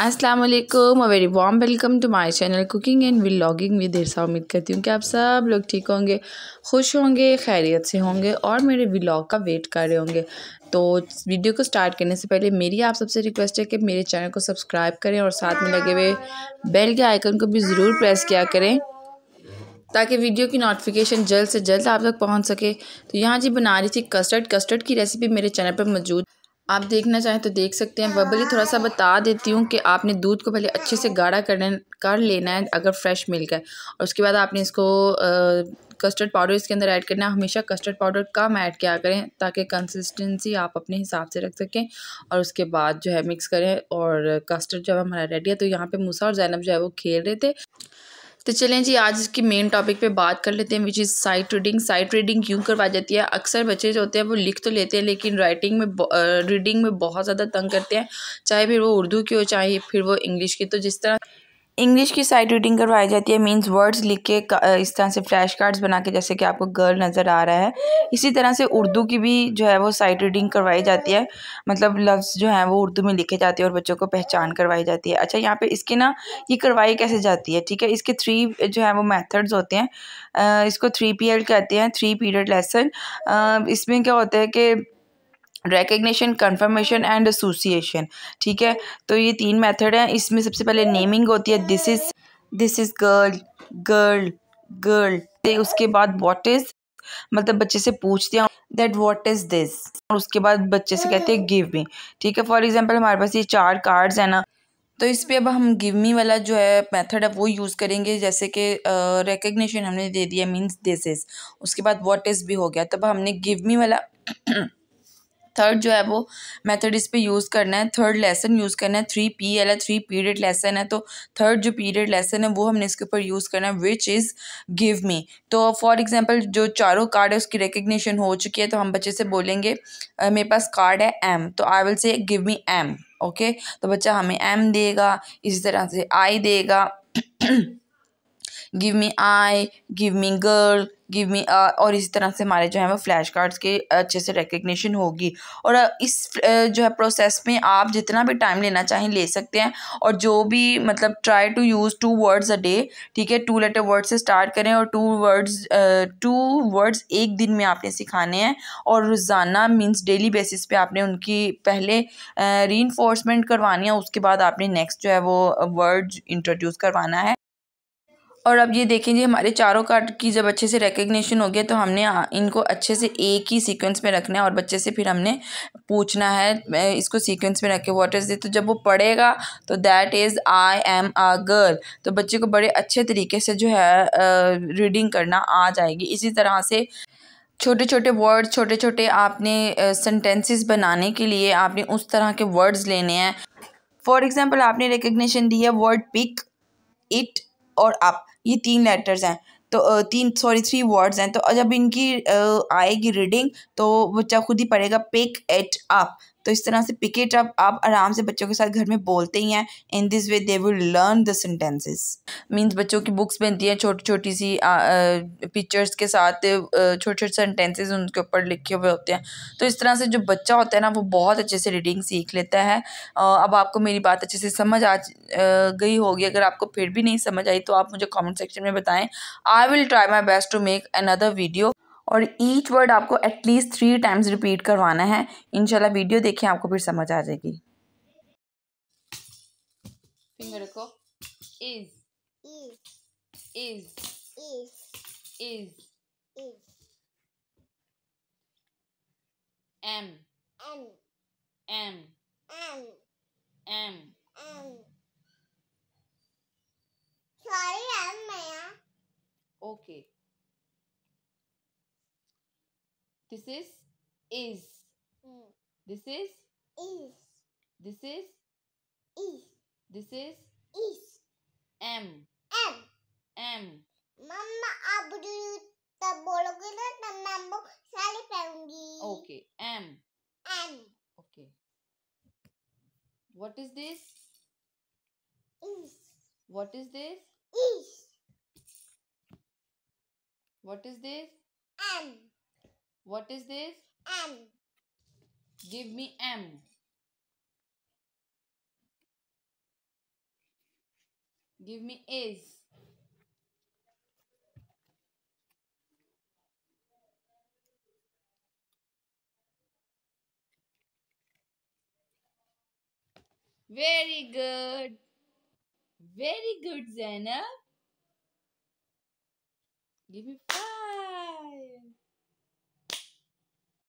अस्सलाम वालेकुम very warm welcome to my channel cooking and vlogging with Hirsa उम्मीद करती हूँ कि आप सब लोग ठीक होंगे खुश होंगे खैरियत से होंगे और मेरे व्लॉग का वेट कर रहे होंगे तो वीडियो को स्टार्ट करने से पहले मेरी आप सबसे रिक्वेस्ट है कि मेरे चैनल को सब्सक्राइब करें और साथ में लगे हुए बेल के आइकन को भी ज़रूर प्रेस किया करें ताकि वीडियो की नोटिफिकेशन जल्द से जल्द आप तक पहुँच सके तो यहाँ जी बना रही थी कस्टर्ड कस्टर्ड की रेसिपी मेरे चैनल पर मौजूद आप देखना चाहें तो देख सकते हैं बबली थोड़ा सा बता देती हूँ कि आपने दूध को पहले अच्छे से गाढ़ा करने कर लेना है अगर फ्रेश मिल्क है और उसके बाद आपने इसको आ, कस्टर्ड पाउडर इसके अंदर ऐड करना है हमेशा कस्टर्ड पाउडर कम ऐड किया करें ताकि कंसिस्टेंसी आप अपने हिसाब से रख सकें और उसके बाद जो है मिक्स करें और कस्टर्ड जब हमारा रेडी है तो यहाँ पर मूसा और जैनब जो है वो खेल रहे थे तो चलें जी आज इसकी मेन टॉपिक पे बात कर लेते हैं which is sight reading sight reading क्यों करवा जाती है अक्सर बच्चे जो होते हैं वो लिख तो लेते हैं लेकिन राइटिंग में रीडिंग में बहुत ज़्यादा तंग करते हैं चाहे फिर वो उर्दू की हो चाहे फिर वो इंग्लिश की तो जिस तरह इंग्लिश की साइड रीडिंग करवाई जाती है मींस वर्ड्स लिख के इस तरह से फ्लैश कार्ड्स बना के जैसे कि आपको गर्ल नज़र आ रहा है इसी तरह से उर्दू की भी जो है वो साइड रीडिंग करवाई जाती है मतलब लफ्ज़ जो है वो उर्दू में लिखे जाते हैं और बच्चों को पहचान करवाई जाती है अच्छा यहाँ पे इसके ना ये करवाई कैसे जाती है ठीक है इसके थ्री जो है वो मैथड्स होते हैं इसको थ्री पी कहते हैं थ्री पीरियड लेसन इसमें क्या होता है कि रेकग्निशन कन्फर्मेशन एंड एसोसिएशन ठीक है तो ये तीन मेथड हैं इसमें सबसे पहले नेमिंग होती है this is this is girl girl girl उसके बाद वॉट इज़ मतलब बच्चे से पूछते हैं दैट वॉट इज़ दिस और उसके बाद बच्चे से कहते हैं गिव मी ठीक है फॉर एग्जाम्पल हमारे पास ये चार कार्ड्स हैं ना तो इस पर अब हम गिव मी वाला जो है मेथड है वो यूज़ करेंगे जैसे कि रिकग्निशन हमने दे दिया मीन्स दिस इज़ उसके बाद वॉट इज़ भी हो गया तब हमने गिव मी वाला थर्ड जो है वो मेथड इस पर यूज़ करना है थर्ड लेसन यूज़ करना है थ्री पी एल है थ्री पीरियड लेसन है तो थर्ड जो पीरियड लेसन है वो हमने इसके ऊपर यूज़ करना है विच इज़ गिव मी तो फॉर एग्जांपल जो चारों कार्ड है उसकी रिकग्निशन हो चुकी है तो हम बच्चे से बोलेंगे मेरे पास कार्ड है एम तो I will say give me M okay तो बच्चा हमें एम देगा इसी तरह से आई देगा give me I give me girl give me uh, और इसी तरह से हमारे जो है वो फ्लैश कार्ड्स के अच्छे से रिकग्निशन होगी और uh, इस uh, जो है प्रोसेस में आप जितना भी टाइम लेना चाहें ले सकते हैं और जो भी मतलब try to use two words a day ठीक है टू लेटर वर्ड से स्टार्ट करें और टू वर्ड्स टू वर्ड्स एक दिन में आपने सिखाने हैं और रोज़ाना मीन्स डेली बेसिस पे आपने उनकी पहले री करवानी है उसके बाद आपने नेक्स्ट जो है वो वर्ड इंट्रोड्यूस करवाना है और अब ये देखेंगे हमारे चारों कार्ड की जब अच्छे से रिकग्निशन हो गया तो हमने इनको अच्छे से एक ही सीक्वेंस में रखना है और बच्चे से फिर हमने पूछना है इसको सीक्वेंस में रख के वॉट इज़ दे तो जब वो पढ़ेगा तो that is I am a girl तो बच्चे को बड़े अच्छे तरीके से जो है रीडिंग करना आ जाएगी इसी तरह से छोटे छोटे वर्ड छोटे छोटे आपने सेंटेंसेस बनाने के लिए आपने उस तरह के वर्ड्स लेने हैं फॉर एग्ज़ाम्पल आपने रिकग्निशन दी है वर्ड पिक इट और अप ये तीन लेटर्स हैं तो तीन सॉरी थ्री वर्ड्स हैं तो जब इनकी आएगी रीडिंग तो बच्चा खुद ही पढ़ेगा पिक एट अप तो इस तरह से पिक इट अप आप आराम से बच्चों के साथ घर में बोलते ही हैं in this way they will learn the sentences means बच्चों की बुक्स बनती हैं छोटी छोटी सी पिक्चर्स के साथ छोटे छोटे सेंटेंसेस उनके ऊपर लिखे हुए होते हैं तो इस तरह से जो बच्चा होता है ना वो बहुत अच्छे से रीडिंग सीख लेता है अब आपको मेरी बात अच्छे से समझ आ गई होगी अगर आपको फिर भी नहीं समझ आई तो आप मुझे कॉमेंट सेक्शन में बताएं I will try my best to make another video और ईच वर्ड आपको एटलीस्ट थ्री टाइम्स रिपीट करवाना है इनशाला वीडियो देखें आपको फिर समझ आ जाएगी फिंगर को is is is M M M M This is is. Mm. This is is. This is is. This is is. M. M. M. Mama abruta bologina nambo sali paundi. Okay. M. M. Okay. What is this? Is. What is this? Is. What is this? M. What is this? M. Give me M. Give me is. Very good. Very good, Zainab. Give me five.